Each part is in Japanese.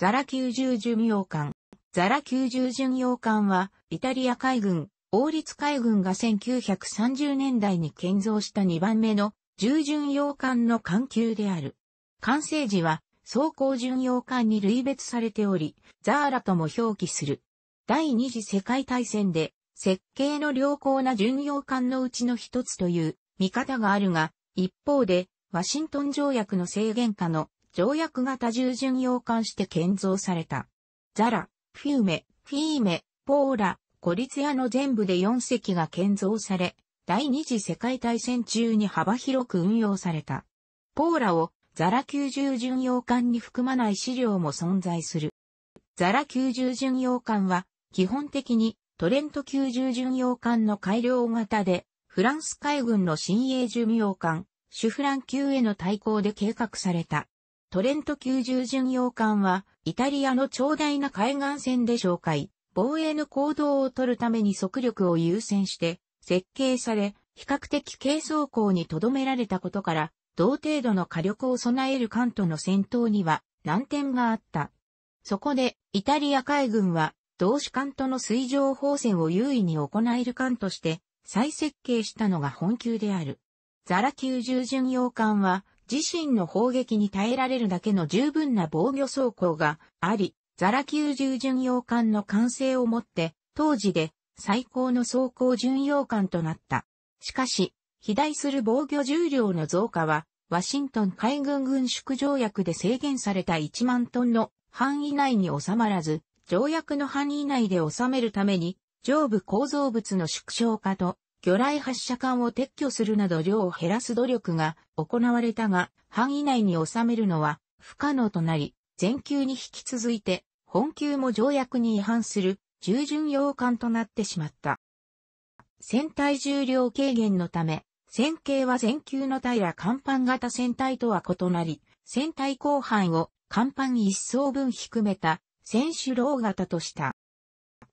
ザラ90巡洋艦。ザラ90巡洋艦は、イタリア海軍、王立海軍が1930年代に建造した2番目の重巡洋艦の艦級である。完成時は、装甲巡洋艦に類別されており、ザーラとも表記する。第二次世界大戦で、設計の良好な巡洋艦のうちの一つという見方があるが、一方で、ワシントン条約の制限下の条約型従順洋艦して建造された。ザラ、フィーメ、フィーメ、ポーラ、コリツヤの全部で4隻が建造され、第二次世界大戦中に幅広く運用された。ポーラをザラ90巡洋艦に含まない資料も存在する。ザラ90巡洋艦は基本的にトレント90巡洋艦の改良型で、フランス海軍の新鋭巡洋艦、シュフラン級への対抗で計画された。トレント90巡洋艦は、イタリアの長大な海岸線で紹介、防衛の行動を取るために速力を優先して、設計され、比較的軽装甲に留められたことから、同程度の火力を備える艦との戦闘には難点があった。そこで、イタリア海軍は、同志艦との水上砲戦を優位に行える艦として、再設計したのが本級である。ザラ90巡洋艦は、自身の砲撃に耐えられるだけの十分な防御装甲があり、ザラ級重巡洋艦の完成をもって、当時で最高の装甲巡洋艦となった。しかし、肥大する防御重量の増加は、ワシントン海軍軍縮条約で制限された1万トンの範囲内に収まらず、条約の範囲内で収めるために、上部構造物の縮小化と魚雷発射管を撤去するなど量を減らす努力が行われたが、範囲内に収めるのは不可能となり、全球に引き続いて、本級も条約に違反する従順洋艦となってしまった。船体重量軽減のため、船形は全球の平甲板型船体とは異なり、船体後半を甲板一層分低めた船首楼型とした。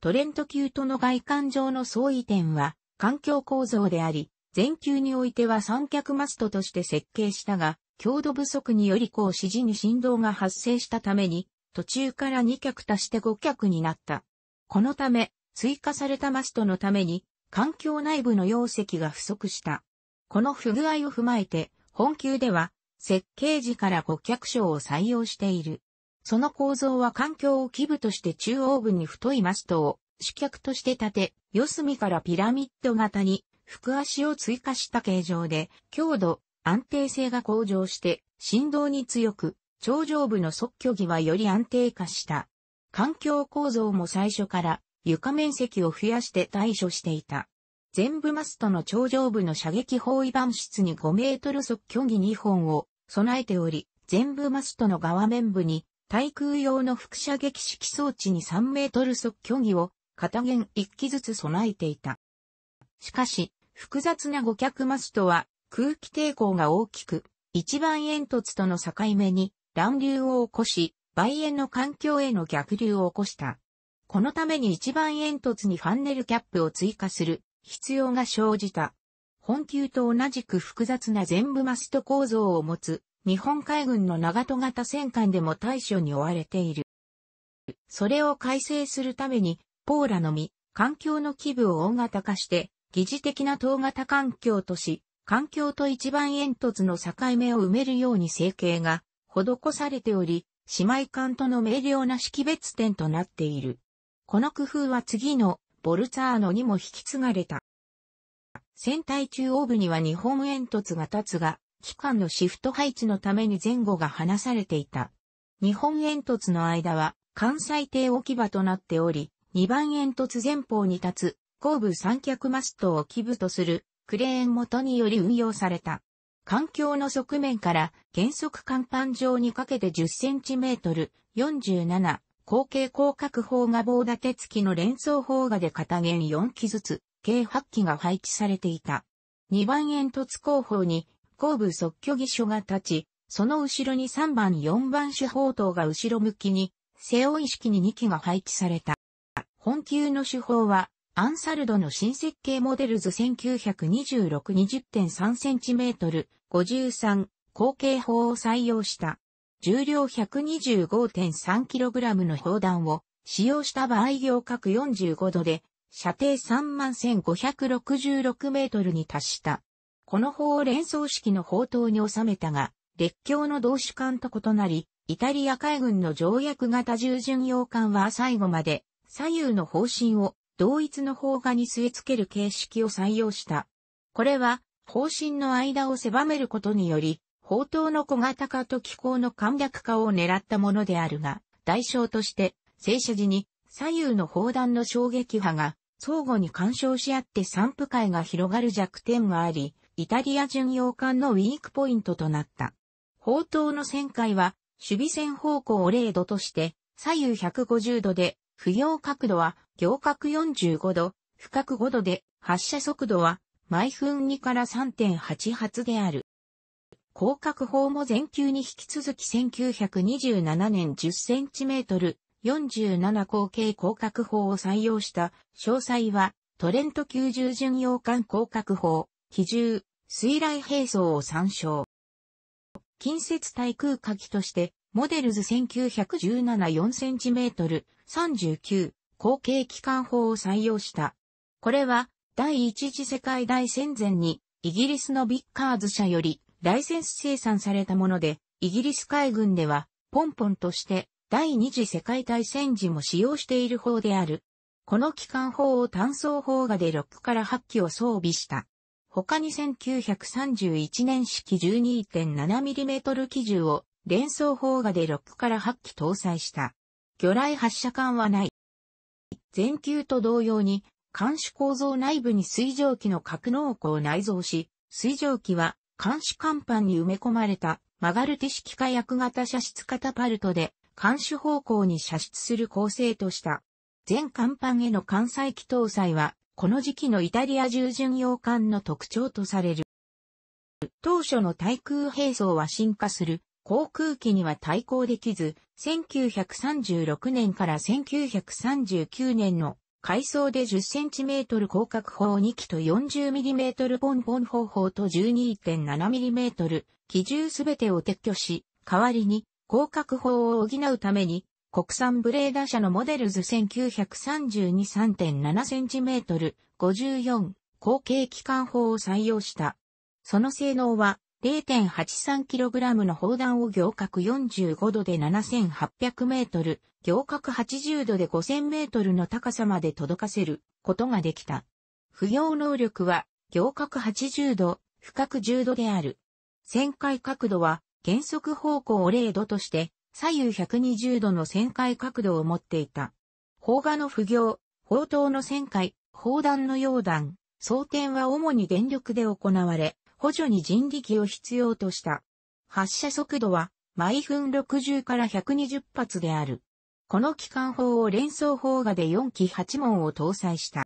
トレント級との外観上の相違点は、環境構造であり、全球においては三脚マストとして設計したが、強度不足によりこう指示に振動が発生したために、途中から2脚足して5脚になった。このため、追加されたマストのために、環境内部の容積が不足した。この不具合を踏まえて、本級では、設計時から5脚章を採用している。その構造は環境を基部として中央部に太いマストを、主脚として建て、四隅からピラミッド型に、腹足を追加した形状で、強度、安定性が向上して、振動に強く、頂上部の側距技はより安定化した。環境構造も最初から床面積を増やして対処していた。全部マストの頂上部の射撃包囲板室に5メートル側距技2本を備えており、全部マストの側面部に対空用の副射撃式装置に3メートル側距技を片弦一機ずつ備えていた。しかし、複雑な五脚マストは空気抵抗が大きく、一番煙突との境目に乱流を起こし、梅煙の環境への逆流を起こした。このために一番煙突にファンネルキャップを追加する必要が生じた。本級と同じく複雑な全部マスト構造を持つ日本海軍の長戸型戦艦でも対処に追われている。それを改正するためにポーラのみ、環境の基部を大型化して、疑似的な等型環境とし、環境と一番煙突の境目を埋めるように成形が施されており、姉妹艦との明瞭な識別点となっている。この工夫は次のボルツァーノにも引き継がれた。船体中央部には日本煙突が立つが、機関のシフト配置のために前後が離されていた。日本煙突の間は関西艇置き場となっており、2番煙突前方に立つ、後部三脚マストを基部とする、クレーン元により運用された。環境の側面から原則甲板上にかけて1 0トル47、後継広角砲が棒立て付きの連装砲画で片弦4機ずつ、計8機が配置されていた。2番煙突後方に後部即居義所が立ち、その後ろに3番4番手砲塔が後ろ向きに、背負意識に2機が配置された。本級の手法は、アンサルドの新設計モデルズ 1926-20.3cm53 後継法を採用した。重量 125.3kg の砲弾を使用した場合行角45度で射程31,566メートルに達した。この砲を連装式の砲塔に収めたが、列強の同種艦と異なり、イタリア海軍の条約型従順洋艦は最後まで左右の方針を同一の方画に据え付ける形式を採用した。これは、方針の間を狭めることにより、砲塔の小型化と機構の簡略化を狙ったものであるが、代償として、正射時に左右の砲弾の衝撃波が相互に干渉し合って散布界が広がる弱点があり、イタリア巡洋艦のウィークポイントとなった。砲塔の旋回は、守備線方向を0度として、左右150度で不要角度は行角45度、不角5度で発射速度は毎分2から3.8発である。広角砲も前級に引き続き1927年 10cm 47口径広角砲を採用した詳細はトレント90巡洋艦広角砲、機銃、水雷兵装を参照。近接対空火器として、モデルズ 1917-4cm 39後継機関砲を採用した。これは第一次世界大戦前にイギリスのビッカーズ社よりライセンス生産されたもので、イギリス海軍ではポンポンとして第二次世界大戦時も使用している方である。この機関砲を単装砲がで6から8機を装備した。他に1931年式 12.7mm 機銃を連装砲がで6から8機搭載した。魚雷発射管はない。全球と同様に、監視構造内部に水蒸気の格納庫を内蔵し、水蒸気は監視甲板に埋め込まれた曲がる手式火薬型射出型パルトで監視方向に射出する構成とした。全甲板への艦載機搭載は、この時期のイタリア従順洋艦の特徴とされる。当初の対空兵装は進化する航空機には対抗できず、1936年から1939年の改装で10センチメートル広角砲2機と40ミリメートルポンポン砲砲と12.7ミリメートル機銃すべてを撤去し、代わりに広角砲を補うために国産ブレーダー社のモデルズ1932.3.7センチメートル54後継機関砲を採用した。その性能は 0.83kg の砲弾を行角45度で7800メートル、行角80度で5000メートルの高さまで届かせることができた。不要能力は行角80度、深角10度である。旋回角度は原則方向0度として左右120度の旋回角度を持っていた。砲画の不行、砲塔の旋回、砲弾の溶弾、装填は主に電力で行われ、補助に人力を必要とした。発射速度は毎分60から120発である。この機関砲を連装砲画で4機8門を搭載した。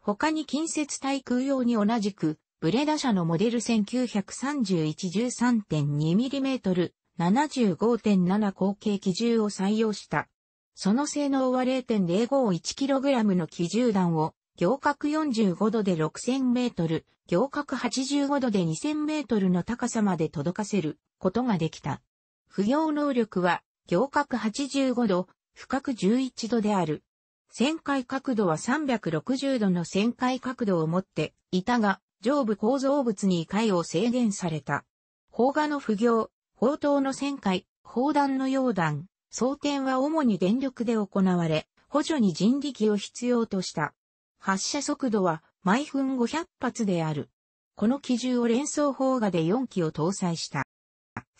他に近接対空用に同じく、ブレダ社のモデル 1931-13.2mm 75.7口径機銃を採用した。その性能は 0.051kg の機銃弾を行角45度で6000メートル、行角85度で2000メートルの高さまで届かせることができた。不行能力は、行角85度、深く11度である。旋回角度は360度の旋回角度を持っていたが、上部構造物に回を制限された。砲画の不行、砲塔の旋回、砲弾の溶弾、装填は主に電力で行われ、補助に人力を必要とした。発射速度は毎分500発である。この機銃を連装砲画で4機を搭載した。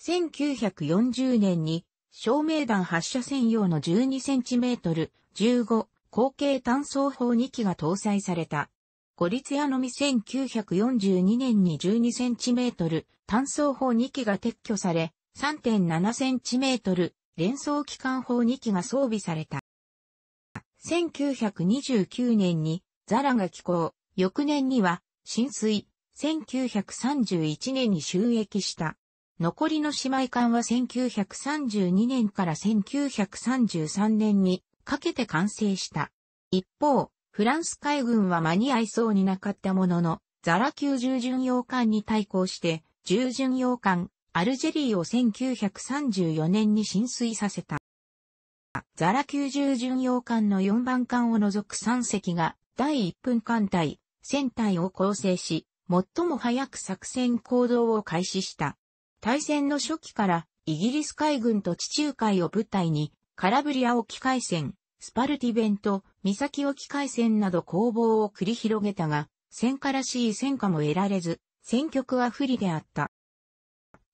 1940年に照明弾発射専用の 12cm、15、後継単装砲2機が搭載された。ゴリツヤのみ1942年に 12cm、単装砲2機が撤去され、3.7cm、連装機関砲2機が装備された。1929年にザラが寄港、翌年には、浸水、1931年に収益した。残りの姉妹艦は1932年から1933年にかけて完成した。一方、フランス海軍は間に合いそうになかったものの、ザラ級従巡洋艦に対抗して、従巡洋艦、アルジェリーを1934年に浸水させた。ザラ級従巡洋艦の4番艦を除く3隻が第1分艦隊、戦隊を構成し、最も早く作戦行動を開始した。大戦の初期からイギリス海軍と地中海を舞台に、カラブリア沖海戦、スパルティベント、岬沖海戦など攻防を繰り広げたが、戦火らしい戦果も得られず、戦局は不利であった。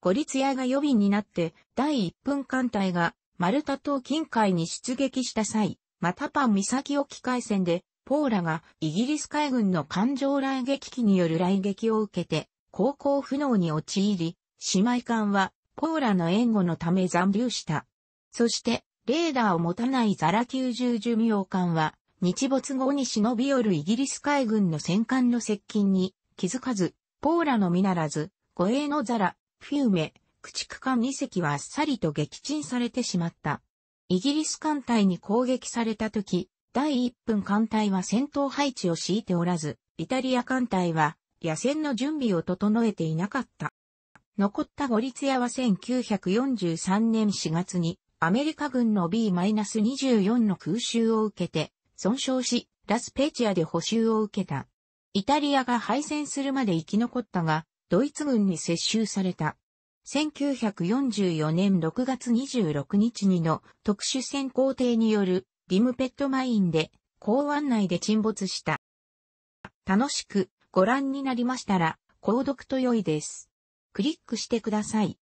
ゴリツヤが予備になって第1分艦隊がマルタ島近海に出撃した際、マタパン岬沖海戦でポーラがイギリス海軍の艦上雷撃機による雷撃を受けて、航行不能に陥り、姉妹艦はポーラの援護のため残留した。そして、レーダーを持たないザラ90寿命艦は、日没後に忍び寄るイギリス海軍の戦艦の接近に気づかず、ポーラのみならず、護衛のザラ、フィーメ、駆逐艦2隻はあっさりと撃沈されてしまった。イギリス艦隊に攻撃された時、第1分艦隊は戦闘配置を敷いておらず、イタリア艦隊は野戦の準備を整えていなかった。残ったゴリツヤは1943年4月にアメリカ軍の B-24 の空襲を受けて損傷し、ラスペチアで補修を受けた。イタリアが敗戦するまで生き残ったが、ドイツ軍に接収された。1944年6月26日にの特殊潜航艇によるリムペットマインで、港湾内で沈没した。楽しくご覧になりましたら、購読と良いです。クリックしてください。